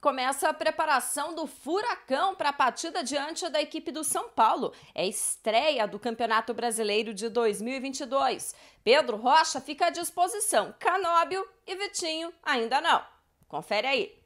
começa a preparação do Furacão para a partida diante da equipe do São Paulo. É estreia do Campeonato Brasileiro de 2022. Pedro Rocha fica à disposição, Canóbio e Vitinho ainda não. Confere aí.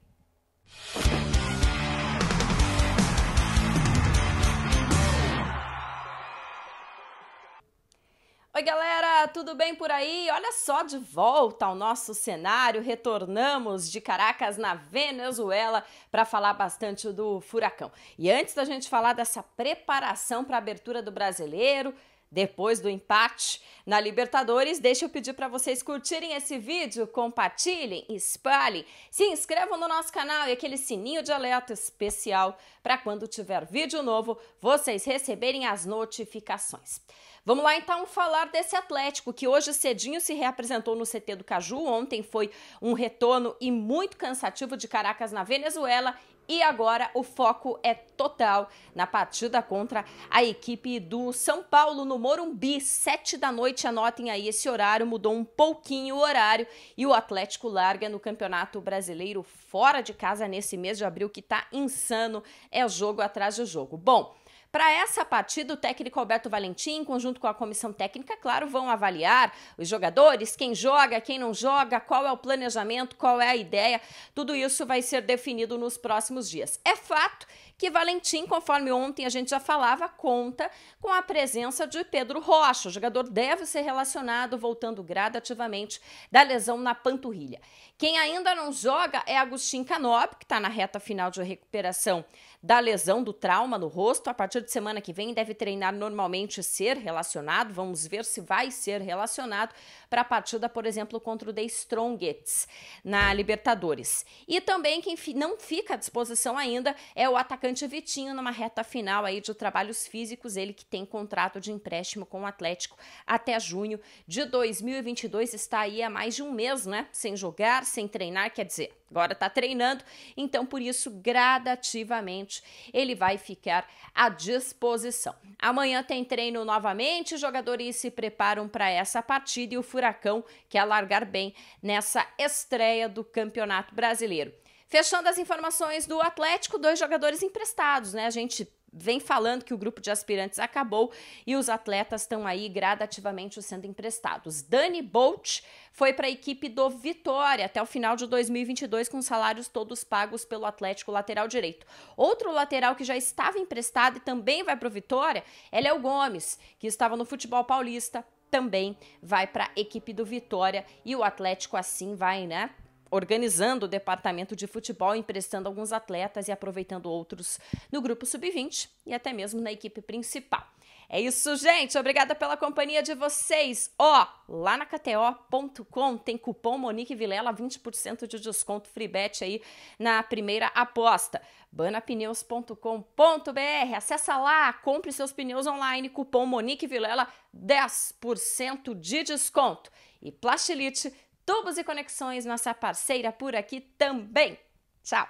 Oi, galera, tudo bem por aí? Olha só, de volta ao nosso cenário, retornamos de Caracas, na Venezuela, para falar bastante do furacão. E antes da gente falar dessa preparação para a abertura do brasileiro, depois do empate na Libertadores, deixa eu pedir para vocês curtirem esse vídeo, compartilhem, espalhem, se inscrevam no nosso canal e aquele sininho de alerta especial para quando tiver vídeo novo vocês receberem as notificações. Vamos lá então falar desse Atlético que hoje cedinho se reapresentou no CT do Caju. Ontem foi um retorno e muito cansativo de Caracas na Venezuela e agora o foco é total na partida contra a equipe do São Paulo no Morumbi, sete da noite. Anotem aí esse horário, mudou um pouquinho o horário e o Atlético larga no Campeonato Brasileiro fora de casa nesse mês de abril que tá insano, é jogo atrás de jogo. Bom, para essa partida, o técnico Alberto Valentim, em conjunto com a comissão técnica, claro, vão avaliar os jogadores, quem joga, quem não joga, qual é o planejamento, qual é a ideia. Tudo isso vai ser definido nos próximos dias. É fato que Valentim, conforme ontem a gente já falava, conta com a presença de Pedro Rocha. O jogador deve ser relacionado, voltando gradativamente da lesão na panturrilha. Quem ainda não joga é Agostinho Canop, que está na reta final de recuperação da lesão do trauma no rosto. A partir de semana que vem deve treinar normalmente ser relacionado. Vamos ver se vai ser relacionado para a partida, por exemplo, contra o The Strongets na Libertadores. E também quem não fica à disposição ainda é o atacante Vitinho numa reta final aí de trabalhos físicos, ele que tem contrato de empréstimo com o Atlético até junho de 2022, está aí há mais de um mês, né, sem jogar, sem treinar, quer dizer, Agora está treinando, então por isso, gradativamente, ele vai ficar à disposição. Amanhã tem treino novamente, os jogadores se preparam para essa partida e o Furacão quer largar bem nessa estreia do Campeonato Brasileiro. Fechando as informações do Atlético, dois jogadores emprestados, né? A gente vem falando que o grupo de aspirantes acabou e os atletas estão aí gradativamente sendo emprestados. Dani Bolt foi para a equipe do Vitória até o final de 2022 com salários todos pagos pelo Atlético lateral direito. Outro lateral que já estava emprestado e também vai para o Vitória é Léo Gomes, que estava no futebol paulista, também vai para a equipe do Vitória e o Atlético assim vai, né? organizando o departamento de futebol, emprestando alguns atletas e aproveitando outros no grupo sub-20 e até mesmo na equipe principal. É isso, gente. Obrigada pela companhia de vocês. Ó, oh, lá na KTO.com tem cupom Monique Vilela, 20% de desconto free bet aí na primeira aposta. banapneus.com.br. Acessa lá, compre seus pneus online, cupom Monique Vilela, 10% de desconto. E Plastilite Tubos e Conexões, nossa parceira por aqui também. Tchau!